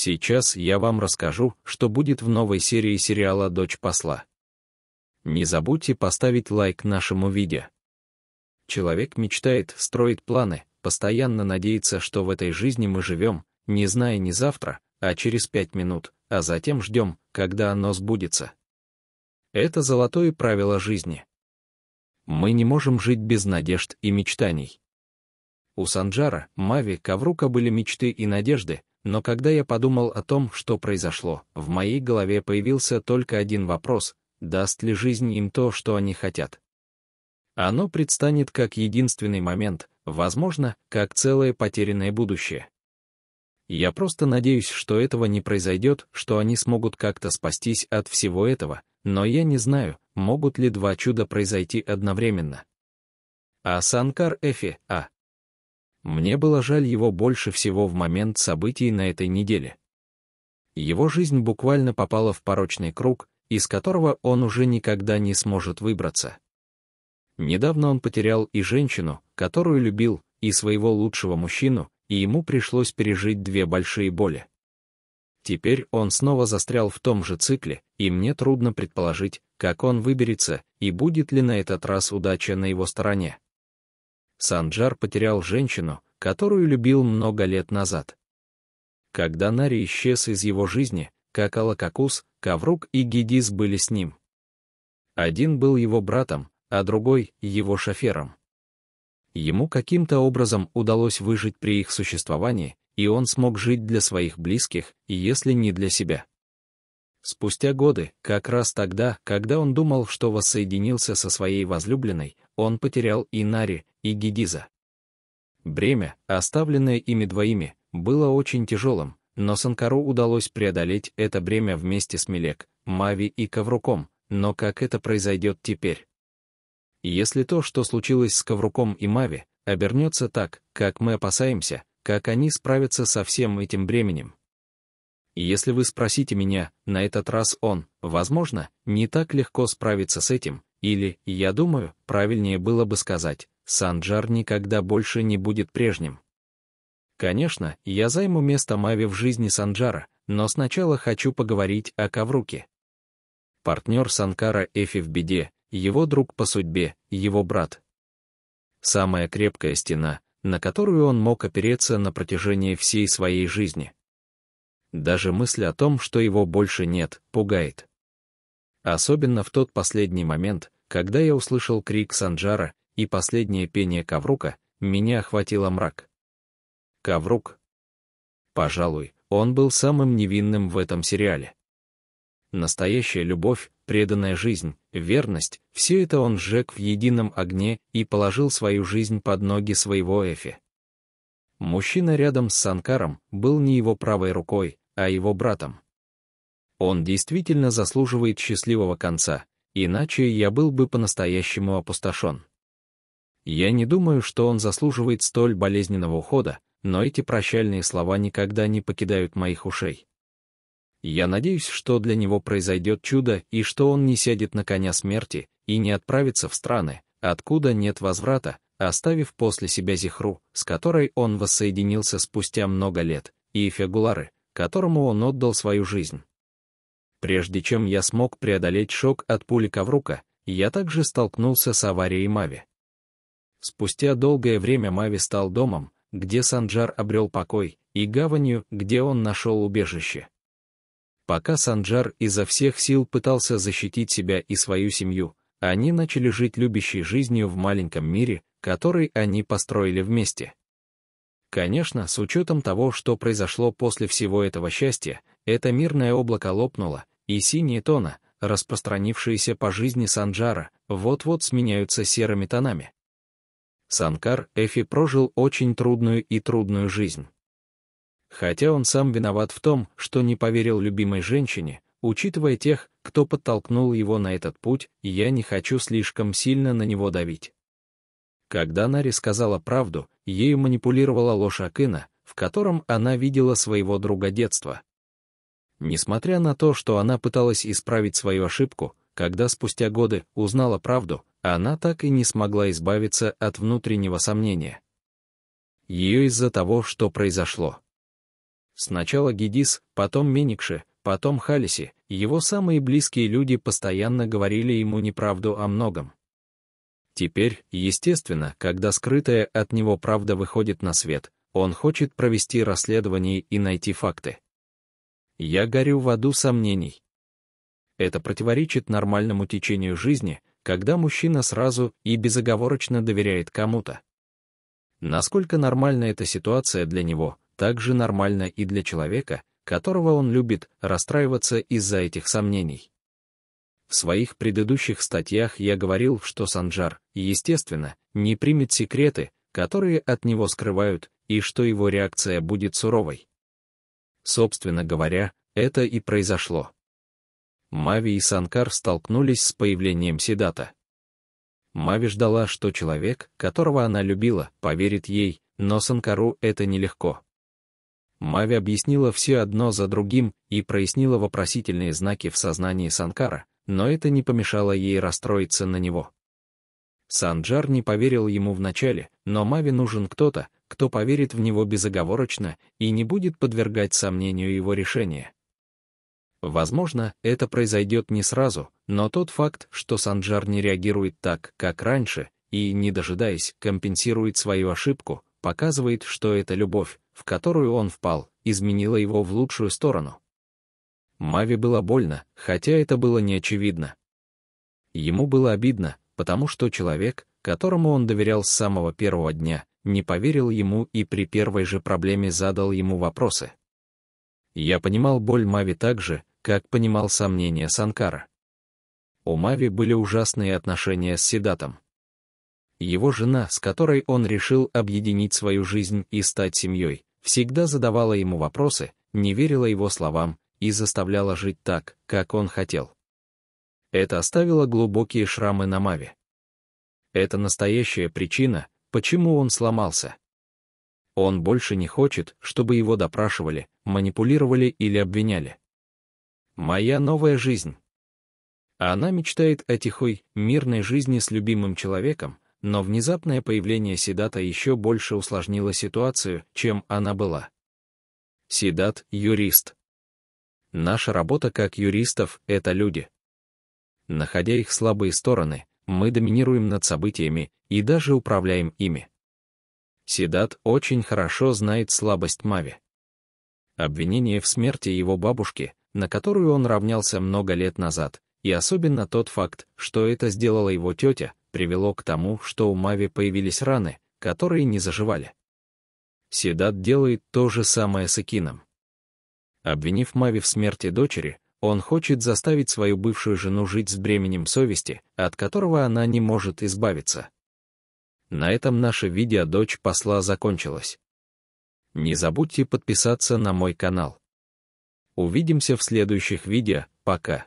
Сейчас я вам расскажу, что будет в новой серии сериала «Дочь посла». Не забудьте поставить лайк нашему видео. Человек мечтает, строит планы, постоянно надеется, что в этой жизни мы живем, не зная ни завтра, а через пять минут, а затем ждем, когда оно сбудется. Это золотое правило жизни. Мы не можем жить без надежд и мечтаний. У Санджара, Мави, Каврука были мечты и надежды, но когда я подумал о том, что произошло, в моей голове появился только один вопрос, даст ли жизнь им то, что они хотят. Оно предстанет как единственный момент, возможно, как целое потерянное будущее. Я просто надеюсь, что этого не произойдет, что они смогут как-то спастись от всего этого, но я не знаю, могут ли два чуда произойти одновременно. А Санкар Эфи, А. Мне было жаль его больше всего в момент событий на этой неделе. Его жизнь буквально попала в порочный круг, из которого он уже никогда не сможет выбраться. Недавно он потерял и женщину, которую любил, и своего лучшего мужчину, и ему пришлось пережить две большие боли. Теперь он снова застрял в том же цикле, и мне трудно предположить, как он выберется и будет ли на этот раз удача на его стороне. Санджар потерял женщину, которую любил много лет назад. Когда Нари исчез из его жизни, как Алакакус, Каврук и Гедис были с ним. Один был его братом, а другой — его шофером. Ему каким-то образом удалось выжить при их существовании, и он смог жить для своих близких, если не для себя. Спустя годы, как раз тогда, когда он думал, что воссоединился со своей возлюбленной, он потерял и Нари, и Гигиза. Бремя, оставленное ими двоими, было очень тяжелым, но Санкару удалось преодолеть это бремя вместе с Милек, Мави и Ковруком, но как это произойдет теперь? Если то, что случилось с Ковруком и Мави, обернется так, как мы опасаемся, как они справятся со всем этим бременем? если вы спросите меня, на этот раз он, возможно, не так легко справится с этим, или, я думаю, правильнее было бы сказать, Санджар никогда больше не будет прежним. Конечно, я займу место Мави в жизни Санджара, но сначала хочу поговорить о Кавруке. Партнер Санкара Эфи в беде, его друг по судьбе, его брат. Самая крепкая стена, на которую он мог опереться на протяжении всей своей жизни. Даже мысль о том, что его больше нет, пугает. Особенно в тот последний момент, когда я услышал крик Санджара и последнее пение Коврука, меня охватило мрак. Коврук. Пожалуй, он был самым невинным в этом сериале. Настоящая любовь, преданная жизнь, верность — все это он сжег в едином огне и положил свою жизнь под ноги своего Эфи. Мужчина рядом с Санкаром был не его правой рукой, а его братом. Он действительно заслуживает счастливого конца, иначе я был бы по-настоящему опустошен. Я не думаю, что он заслуживает столь болезненного ухода, но эти прощальные слова никогда не покидают моих ушей. Я надеюсь, что для него произойдет чудо и что он не сядет на коня смерти и не отправится в страны, откуда нет возврата, оставив после себя Зихру, с которой он воссоединился спустя много лет, и Фегулары, которому он отдал свою жизнь. Прежде чем я смог преодолеть шок от пули Коврука, я также столкнулся с аварией Мави. Спустя долгое время Мави стал домом, где Санджар обрел покой, и гаванью, где он нашел убежище. Пока Санджар изо всех сил пытался защитить себя и свою семью, они начали жить любящей жизнью в маленьком мире, который они построили вместе. Конечно, с учетом того, что произошло после всего этого счастья, это мирное облако лопнуло, и синие тона, распространившиеся по жизни Санджара, вот-вот сменяются серыми тонами. Санкар Эфи прожил очень трудную и трудную жизнь. Хотя он сам виноват в том, что не поверил любимой женщине, учитывая тех, кто подтолкнул его на этот путь, я не хочу слишком сильно на него давить. Когда Нари сказала правду, ею манипулировала ложь Акина, в котором она видела своего друга детства. Несмотря на то, что она пыталась исправить свою ошибку, когда спустя годы узнала правду, она так и не смогла избавиться от внутреннего сомнения. Ее из-за того, что произошло. Сначала Гедис, потом Меникши, потом Халиси, его самые близкие люди постоянно говорили ему неправду о многом. Теперь, естественно, когда скрытая от него правда выходит на свет, он хочет провести расследование и найти факты. Я горю в аду сомнений. Это противоречит нормальному течению жизни, когда мужчина сразу и безоговорочно доверяет кому-то. Насколько нормальна эта ситуация для него, так же нормально и для человека, которого он любит расстраиваться из-за этих сомнений. В своих предыдущих статьях я говорил, что Санджар, естественно, не примет секреты, которые от него скрывают, и что его реакция будет суровой. Собственно говоря, это и произошло. Мави и Санкар столкнулись с появлением Седата. Мави ждала, что человек, которого она любила, поверит ей, но Санкару это нелегко. Мави объяснила все одно за другим и прояснила вопросительные знаки в сознании Санкара, но это не помешало ей расстроиться на него. Санджар не поверил ему вначале, но Мави нужен кто-то, кто поверит в него безоговорочно и не будет подвергать сомнению его решения. Возможно, это произойдет не сразу, но тот факт, что Санджар не реагирует так, как раньше, и, не дожидаясь, компенсирует свою ошибку, показывает, что эта любовь, в которую он впал, изменила его в лучшую сторону. Мави было больно, хотя это было не очевидно. Ему было обидно, потому что человек, которому он доверял с самого первого дня, не поверил ему и при первой же проблеме задал ему вопросы. Я понимал боль Мави так же, как понимал сомнения Санкара. У Мави были ужасные отношения с Седатом. Его жена, с которой он решил объединить свою жизнь и стать семьей, всегда задавала ему вопросы, не верила его словам, и заставляла жить так, как он хотел. Это оставило глубокие шрамы на Маве. Это настоящая причина, почему он сломался. Он больше не хочет, чтобы его допрашивали, манипулировали или обвиняли. Моя новая жизнь. Она мечтает о тихой, мирной жизни с любимым человеком, но внезапное появление Седата еще больше усложнило ситуацию, чем она была. Седат — юрист, Наша работа как юристов — это люди. Находя их слабые стороны, мы доминируем над событиями и даже управляем ими. Седат очень хорошо знает слабость Мави. Обвинение в смерти его бабушки, на которую он равнялся много лет назад, и особенно тот факт, что это сделала его тетя, привело к тому, что у Мави появились раны, которые не заживали. Седат делает то же самое с Экином. Обвинив Мави в смерти дочери, он хочет заставить свою бывшую жену жить с бременем совести, от которого она не может избавиться. На этом наше видео «Дочь посла» закончилось. Не забудьте подписаться на мой канал. Увидимся в следующих видео, пока.